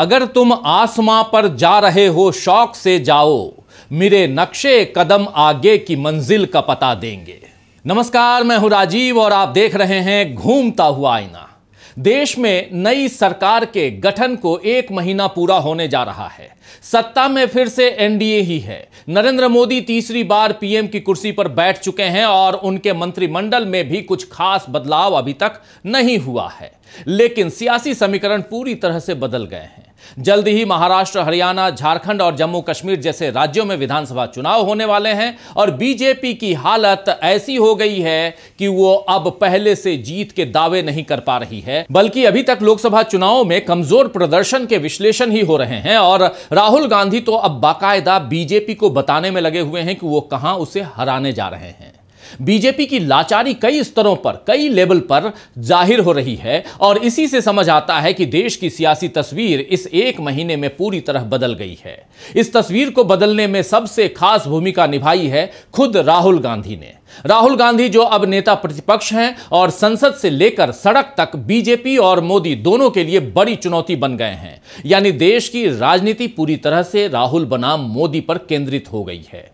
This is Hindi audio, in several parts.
अगर तुम आसमां पर जा रहे हो शौक से जाओ मेरे नक्शे कदम आगे की मंजिल का पता देंगे नमस्कार मैं हूं राजीव और आप देख रहे हैं घूमता हुआ आईना देश में नई सरकार के गठन को एक महीना पूरा होने जा रहा है सत्ता में फिर से एनडीए ही है नरेंद्र मोदी तीसरी बार पीएम की कुर्सी पर बैठ चुके हैं और उनके मंत्रिमंडल में भी कुछ खास बदलाव अभी तक नहीं हुआ है लेकिन सियासी समीकरण पूरी तरह से बदल गए हैं जल्द ही महाराष्ट्र हरियाणा झारखंड और जम्मू कश्मीर जैसे राज्यों में विधानसभा चुनाव होने वाले हैं और बीजेपी की हालत ऐसी हो गई है कि वो अब पहले से जीत के दावे नहीं कर पा रही है बल्कि अभी तक लोकसभा चुनावों में कमजोर प्रदर्शन के विश्लेषण ही हो रहे हैं और राहुल गांधी तो अब बाकायदा बीजेपी को बताने में लगे हुए हैं कि वो कहां उसे हराने जा रहे हैं बीजेपी की लाचारी कई स्तरों पर कई लेवल पर जाहिर हो रही है और इसी से समझ आता है कि देश की सियासी तस्वीर इस एक महीने में पूरी तरह बदल गई है इस तस्वीर को बदलने में सबसे खास भूमिका निभाई है खुद राहुल गांधी ने राहुल गांधी जो अब नेता प्रतिपक्ष हैं और संसद से लेकर सड़क तक बीजेपी और मोदी दोनों के लिए बड़ी चुनौती बन गए हैं यानी देश की राजनीति पूरी तरह से राहुल बनाम मोदी पर केंद्रित हो गई है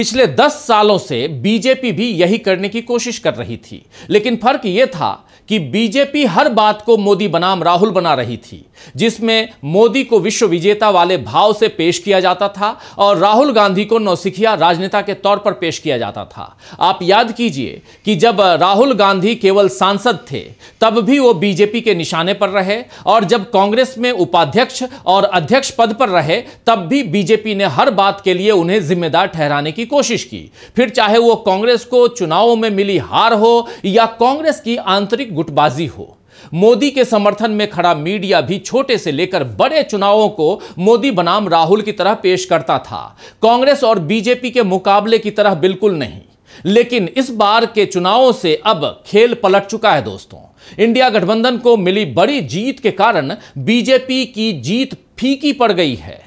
पिछले 10 सालों से बीजेपी भी यही करने की कोशिश कर रही थी लेकिन फर्क यह था कि बीजेपी हर बात को मोदी बनाम राहुल बना रही थी जिसमें मोदी को विश्व विजेता वाले भाव से पेश किया जाता था और राहुल गांधी को नौसिखिया राजनेता के तौर पर पेश किया जाता था आप याद कीजिए कि जब राहुल गांधी केवल सांसद थे तब भी वो बीजेपी के निशाने पर रहे और जब कांग्रेस में उपाध्यक्ष और अध्यक्ष पद पर रहे तब भी बीजेपी ने हर बात के लिए उन्हें जिम्मेदार ठहराने की कोशिश की फिर चाहे वो कांग्रेस को चुनावों में मिली हार हो या कांग्रेस की आंतरिक गुटबाजी हो मोदी के समर्थन में खड़ा मीडिया भी छोटे से लेकर बड़े चुनावों को मोदी बनाम राहुल की तरह पेश करता था कांग्रेस और बीजेपी के मुकाबले की तरह बिल्कुल नहीं लेकिन इस बार के चुनावों से अब खेल पलट चुका है दोस्तों इंडिया गठबंधन को मिली बड़ी जीत के कारण बीजेपी की जीत फीकी पड़ गई है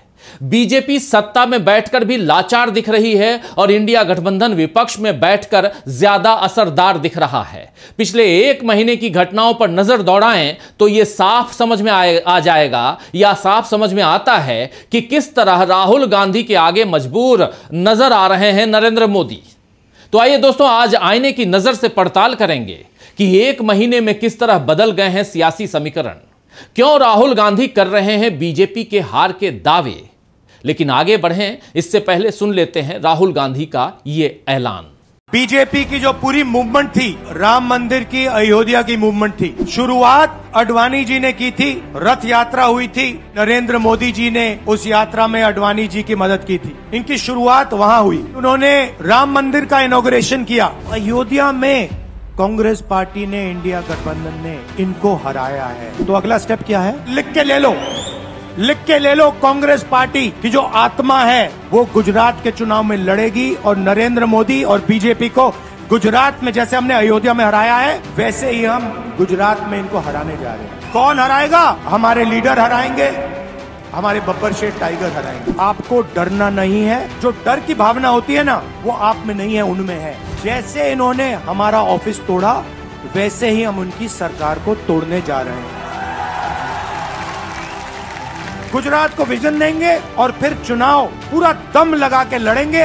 बीजेपी सत्ता में बैठकर भी लाचार दिख रही है और इंडिया गठबंधन विपक्ष में बैठकर ज्यादा असरदार दिख रहा है पिछले एक महीने की घटनाओं पर नजर दौड़ाएं तो यह साफ समझ में आ जाएगा या साफ समझ में आता है कि किस तरह राहुल गांधी के आगे मजबूर नजर आ रहे हैं नरेंद्र मोदी तो आइए दोस्तों आज आईने की नजर से पड़ताल करेंगे कि एक महीने में किस तरह बदल गए हैं सियासी समीकरण क्यों राहुल गांधी कर रहे हैं बीजेपी के हार के दावे लेकिन आगे बढ़ें इससे पहले सुन लेते हैं राहुल गांधी का ये ऐलान बीजेपी की जो पूरी मूवमेंट थी राम मंदिर की अयोध्या की मूवमेंट थी शुरुआत अडवाणी जी ने की थी रथ यात्रा हुई थी नरेंद्र मोदी जी ने उस यात्रा में अडवाणी जी की मदद की थी इनकी शुरुआत वहां हुई उन्होंने राम मंदिर का इनोग्रेशन किया अयोध्या में कांग्रेस पार्टी ने इंडिया गठबंधन ने इनको हराया है तो अगला स्टेप क्या है लिख के ले लो लिख के ले लो कांग्रेस पार्टी की जो आत्मा है वो गुजरात के चुनाव में लड़ेगी और नरेंद्र मोदी और बीजेपी को गुजरात में जैसे हमने अयोध्या में हराया है वैसे ही हम गुजरात में इनको हराने जा रहे हैं कौन हराएगा हमारे लीडर हराएंगे हमारे बब्बर शेर टाइगर हराएंगे आपको डरना नहीं है जो डर की भावना होती है ना वो आप में नहीं है उनमें है जैसे इन्होंने हमारा ऑफिस तोड़ा वैसे ही हम उनकी सरकार को तोड़ने जा रहे हैं गुजरात को विजन देंगे और फिर चुनाव पूरा दम लगा के लड़ेंगे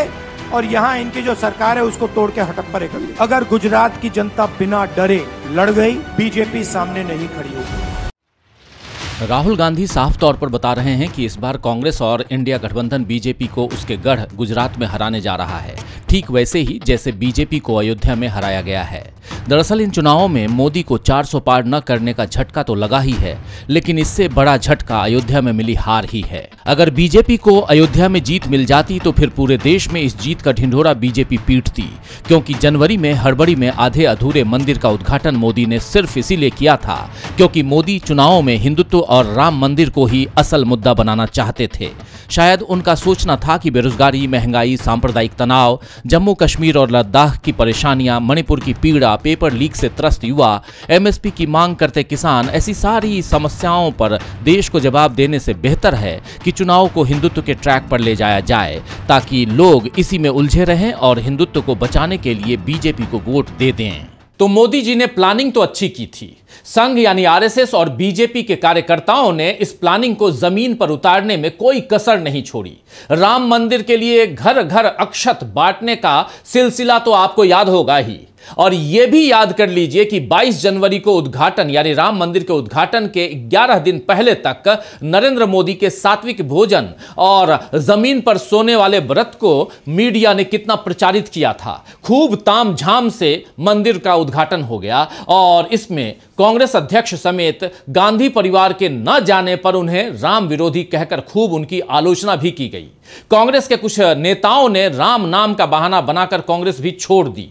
और यहाँ इनकी जो सरकार है उसको तोड़ के हटप पर कर अगर गुजरात की जनता बिना डरे लड़ गई बीजेपी सामने नहीं खड़ी होगी राहुल गांधी साफ तौर पर बता रहे हैं कि इस बार कांग्रेस और इंडिया गठबंधन बीजेपी को उसके गढ़ गुजरात में हराने जा रहा है ठीक वैसे ही जैसे बीजेपी को अयोध्या में हराया गया है दरअसल इन चुनावों में मोदी को 400 पार न करने का झटका तो लगा ही है लेकिन इससे बड़ा झटका अयोध्या में मिली हार ही है अगर बीजेपी को अयोध्या में जीत मिल जाती तो फिर पूरे देश में इस जीत का ढिंढोरा बीजेपी पीटती क्योंकि जनवरी में हड़बड़ी में आधे अधूरे मंदिर का उद्घाटन मोदी ने सिर्फ इसीलिए किया था क्योंकि मोदी चुनावों में हिंदुत्व और राम मंदिर को ही असल मुद्दा बनाना चाहते थे शायद उनका सोचना था कि बेरोजगारी महंगाई सांप्रदायिक तनाव जम्मू कश्मीर और लद्दाख की परेशानियां मणिपुर की पीड़ा पेपर लीक से त्रस्त युवा एमएसपी की मांग करते किसान ऐसी सारी समस्याओं पर देश को जवाब देने से बेहतर है कि चुनाव को हिंदुत्व के ट्रैक पर ले जाया जाए ताकि लोग इसी में उलझे रहें और हिंदुत्व को बचाने के लिए बीजेपी को वोट दे दें तो मोदी जी ने प्लानिंग तो अच्छी की थी संघ यानी आरएसएस और बीजेपी के कार्यकर्ताओं ने इस प्लानिंग को जमीन पर उतारने में कोई कसर नहीं छोड़ी राम मंदिर के लिए घर घर अक्षत बांटने का सिलसिला तो आपको याद होगा ही और यह भी याद कर लीजिए कि 22 जनवरी को उद्घाटन यानी राम मंदिर के उद्घाटन के 11 दिन पहले तक नरेंद्र मोदी के सात्विक भोजन और जमीन पर सोने वाले व्रत को मीडिया ने कितना प्रचारित किया था खूब ताम झाम से मंदिर का उद्घाटन हो गया और इसमें कांग्रेस अध्यक्ष समेत गांधी परिवार के न जाने पर उन्हें राम विरोधी कहकर खूब उनकी आलोचना भी की गई कांग्रेस के कुछ नेताओं ने राम नाम का बहाना बनाकर कांग्रेस भी छोड़ दी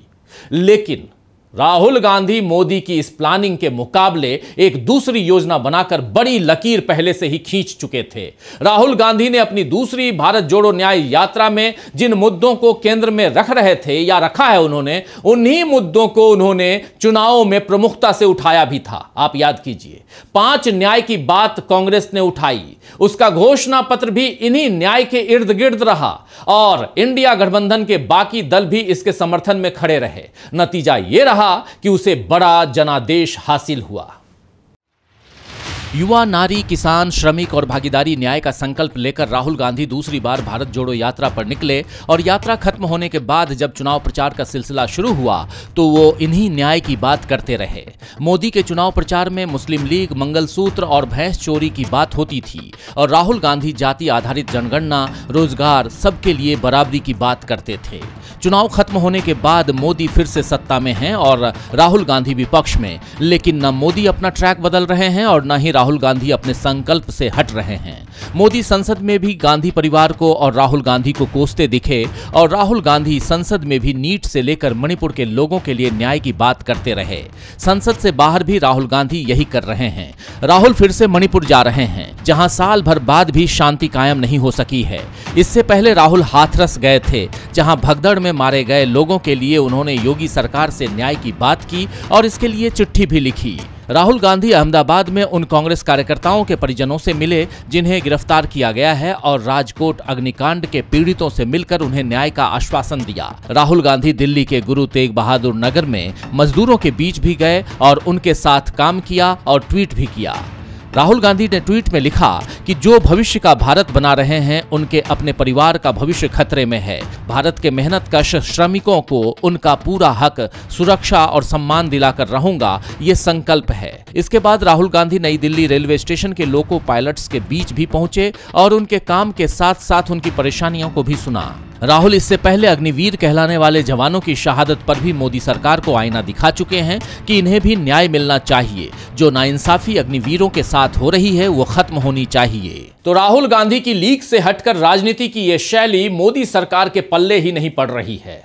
लेकिन राहुल गांधी मोदी की इस प्लानिंग के मुकाबले एक दूसरी योजना बनाकर बड़ी लकीर पहले से ही खींच चुके थे राहुल गांधी ने अपनी दूसरी भारत जोड़ो न्याय यात्रा में जिन मुद्दों को केंद्र में रख रहे थे या रखा है उन्होंने उन्हीं मुद्दों को उन्होंने चुनावों में प्रमुखता से उठाया भी था आप याद कीजिए पांच न्याय की बात कांग्रेस ने उठाई उसका घोषणा पत्र भी इन्हीं न्याय के इर्द गिर्द रहा और इंडिया गठबंधन के बाकी दल भी इसके समर्थन में खड़े रहे नतीजा यह रहा कहा कि उसे बड़ा जनादेश हासिल हुआ युवा नारी किसान श्रमिक और भागीदारी न्याय का संकल्प लेकर राहुल गांधी दूसरी बार भारत जोड़ो यात्रा पर निकले और यात्रा खत्म होने के बाद जब चुनाव प्रचार का सिलसिला शुरू हुआ तो वो इन्हीं न्याय की बात करते रहे मोदी के चुनाव प्रचार में मुस्लिम लीग मंगलसूत्र और भैंस चोरी की बात होती थी और राहुल गांधी जाति आधारित जनगणना रोजगार सबके लिए बराबरी की बात करते थे चुनाव खत्म होने के बाद मोदी फिर से सत्ता में हैं और राहुल गांधी विपक्ष में लेकिन न मोदी अपना ट्रैक बदल रहे हैं और न ही राहुल गांधी अपने संकल्प से हट रहे हैं मोदी संसद में भी गांधी परिवार को और राहुल गांधी को कोसते दिखे और राहुल गांधी संसद में भी नीट से लेकर मणिपुर के लोगों के लिए न्याय की बात करते रहे संसद से बाहर भी राहुल गांधी यही कर रहे हैं राहुल फिर से मणिपुर जा रहे हैं जहां साल भर बाद भी शांति कायम नहीं हो सकी है इससे पहले राहुल हाथरस गए थे जहां भगदड़ में मारे गए लोगों के लिए उन्होंने योगी सरकार से न्याय की बात की और इसके लिए चिट्ठी भी लिखी राहुल गांधी अहमदाबाद में उन कांग्रेस कार्यकर्ताओं के परिजनों से मिले जिन्हें गिरफ्तार किया गया है और राजकोट अग्निकांड के पीड़ितों से मिलकर उन्हें न्याय का आश्वासन दिया राहुल गांधी दिल्ली के गुरु तेग बहादुर नगर में मजदूरों के बीच भी गए और उनके साथ काम किया और ट्वीट भी किया राहुल गांधी ने ट्वीट में लिखा कि जो भविष्य का भारत बना रहे हैं उनके अपने परिवार का भविष्य खतरे में है भारत के मेहनत कश श्रमिकों को उनका पूरा हक सुरक्षा और सम्मान दिलाकर रहूंगा ये संकल्प है इसके बाद राहुल गांधी नई दिल्ली रेलवे स्टेशन के लोको पायलट्स के बीच भी पहुंचे और उनके काम के साथ साथ उनकी परेशानियों को भी सुना राहुल इससे पहले अग्निवीर कहलाने वाले जवानों की शहादत पर भी मोदी सरकार को आईना दिखा चुके हैं कि इन्हें भी न्याय मिलना चाहिए जो नाइंसाफी अग्निवीरों के साथ हो रही है वो खत्म होनी चाहिए तो राहुल गांधी की लीक से हटकर राजनीति की ये शैली मोदी सरकार के पल्ले ही नहीं पड़ रही है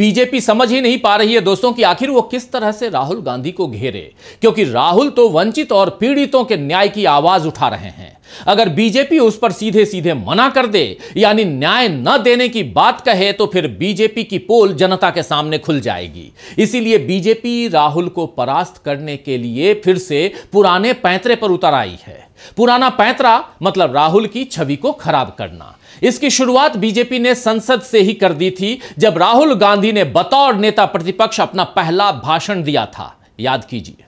बीजेपी समझ ही नहीं पा रही है दोस्तों कि आखिर वो किस तरह से राहुल गांधी को घेरे क्योंकि राहुल तो वंचित और पीड़ितों के न्याय की आवाज उठा रहे हैं अगर बीजेपी उस पर सीधे सीधे मना कर दे यानी न्याय न देने की बात कहे तो फिर बीजेपी की पोल जनता के सामने खुल जाएगी इसीलिए बीजेपी राहुल को परास्त करने के लिए फिर से पुराने पैंतरे पर उतर आई है पुराना पैंतरा मतलब राहुल की छवि को खराब करना इसकी शुरुआत बीजेपी ने संसद से ही कर दी थी जब राहुल गांधी ने बतौर नेता प्रतिपक्ष अपना पहला भाषण दिया था याद कीजिए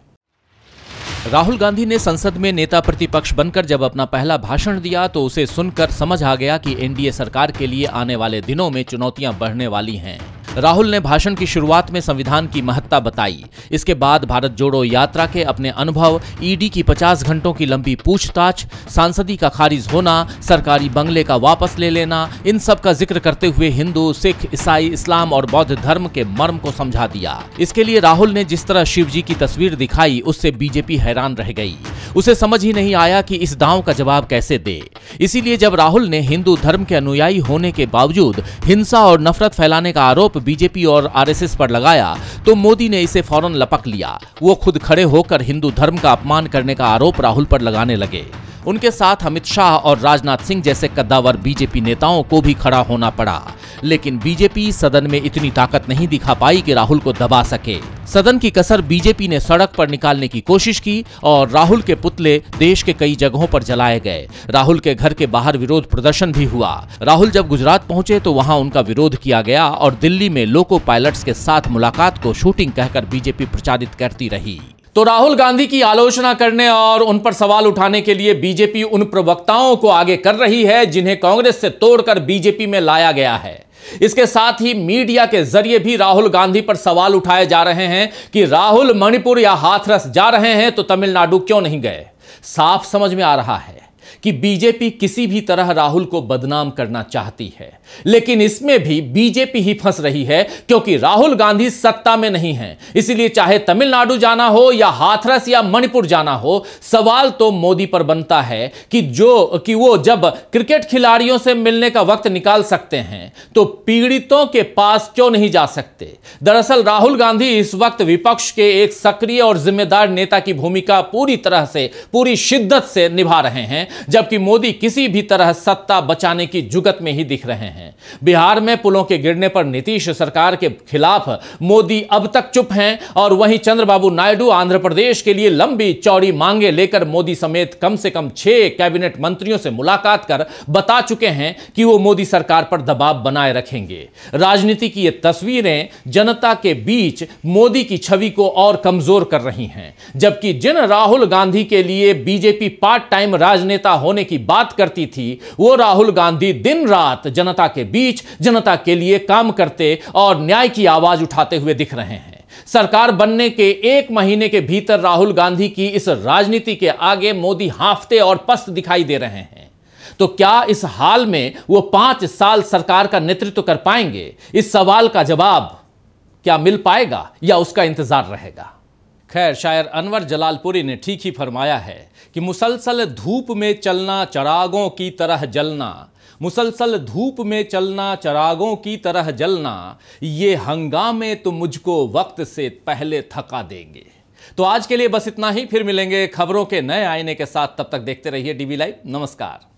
राहुल गांधी ने संसद में नेता प्रतिपक्ष बनकर जब अपना पहला भाषण दिया तो उसे सुनकर समझ आ गया कि एनडीए सरकार के लिए आने वाले दिनों में चुनौतियां बढ़ने वाली हैं राहुल ने भाषण की शुरुआत में संविधान की महत्ता बताई इसके बाद भारत जोड़ो यात्रा के अपने अनुभव ईडी की 50 घंटों की लंबी पूछताछ सांसदी का खारिज होना सरकारी बंगले का वापस ले लेना इन सब का जिक्र करते हुए हिंदू सिख ईसाई इस्लाम और बौद्ध धर्म के मर्म को समझा दिया इसके लिए राहुल ने जिस तरह शिव जी की तस्वीर दिखाई उससे बीजेपी हैरान रह गई उसे समझ ही नहीं आया कि इस दांव का जवाब कैसे दे इसीलिए जब राहुल ने हिंदू धर्म के अनुयायी होने के बावजूद हिंसा और नफरत फैलाने का आरोप बीजेपी और आरएसएस पर लगाया तो मोदी ने इसे फौरन लपक लिया वो खुद खड़े होकर हिंदू धर्म का अपमान करने का आरोप राहुल पर लगाने लगे उनके साथ अमित शाह और राजनाथ सिंह जैसे कद्दावर बीजेपी नेताओं को भी खड़ा होना पड़ा लेकिन बीजेपी सदन में इतनी ताकत नहीं दिखा पाई कि राहुल को दबा सके सदन की कसर बीजेपी ने सड़क पर निकालने की कोशिश की और राहुल के पुतले देश के कई जगहों पर जलाए गए राहुल के घर के बाहर विरोध प्रदर्शन भी हुआ राहुल जब गुजरात पहुंचे तो वहां उनका विरोध किया गया और दिल्ली में लोको पायलट्स के साथ मुलाकात को शूटिंग कहकर बीजेपी प्रचारित करती रही तो राहुल गांधी की आलोचना करने और उन पर सवाल उठाने के लिए बीजेपी उन प्रवक्ताओं को आगे कर रही है जिन्हें कांग्रेस से तोड़कर बीजेपी में लाया गया है इसके साथ ही मीडिया के जरिए भी राहुल गांधी पर सवाल उठाए जा रहे हैं कि राहुल मणिपुर या हाथरस जा रहे हैं तो तमिलनाडु क्यों नहीं गए साफ समझ में आ रहा है कि बीजेपी किसी भी तरह राहुल को बदनाम करना चाहती है लेकिन इसमें भी बीजेपी ही फंस रही है क्योंकि राहुल गांधी सत्ता में नहीं है इसलिए चाहे तमिलनाडु जाना हो या हाथरस या मणिपुर जाना हो सवाल तो मोदी पर बनता है कि जो कि वो जब क्रिकेट खिलाड़ियों से मिलने का वक्त निकाल सकते हैं तो पीड़ितों के पास क्यों नहीं जा सकते दरअसल राहुल गांधी इस वक्त विपक्ष के एक सक्रिय और जिम्मेदार नेता की भूमिका पूरी तरह से पूरी शिद्दत से निभा रहे हैं जबकि मोदी किसी भी तरह सत्ता बचाने की जुगत में ही दिख रहे हैं बिहार में पुलों के गिरने पर नीतीश सरकार के खिलाफ मोदी अब तक चुप हैं और वहीं चंद्रबाबू नायडू आंध्र प्रदेश के लिए लंबी चौड़ी मांगे लेकर मोदी समेत कम से कम छह कैबिनेट मंत्रियों से मुलाकात कर बता चुके हैं कि वो मोदी सरकार पर दबाव बनाए रखेंगे राजनीति की ये तस्वीरें जनता के बीच मोदी की छवि को और कमजोर कर रही हैं जबकि जिन राहुल गांधी के लिए बीजेपी पार्ट टाइम राजनेता नेता होने की बात करती थी वो राहुल गांधी दिन रात जनता के बीच जनता के लिए काम करते और न्याय की आवाज उठाते हुए दिख रहे हैं सरकार बनने के एक महीने के भीतर राहुल गांधी की इस राजनीति के आगे मोदी हाफते और पस्त दिखाई दे रहे हैं तो क्या इस हाल में वो पांच साल सरकार का नेतृत्व कर पाएंगे इस सवाल का जवाब क्या मिल पाएगा या उसका इंतजार रहेगा खैर शायर अनवर जलालपुरी ने ठीक ही फरमाया है कि मुसलसल धूप में चलना चरागों की तरह जलना मुसलसल धूप में चलना चरागों की तरह जलना ये हंगामे तो मुझको वक्त से पहले थका देंगे तो आज के लिए बस इतना ही फिर मिलेंगे खबरों के नए आईने के साथ तब तक देखते रहिए डीवी लाइव नमस्कार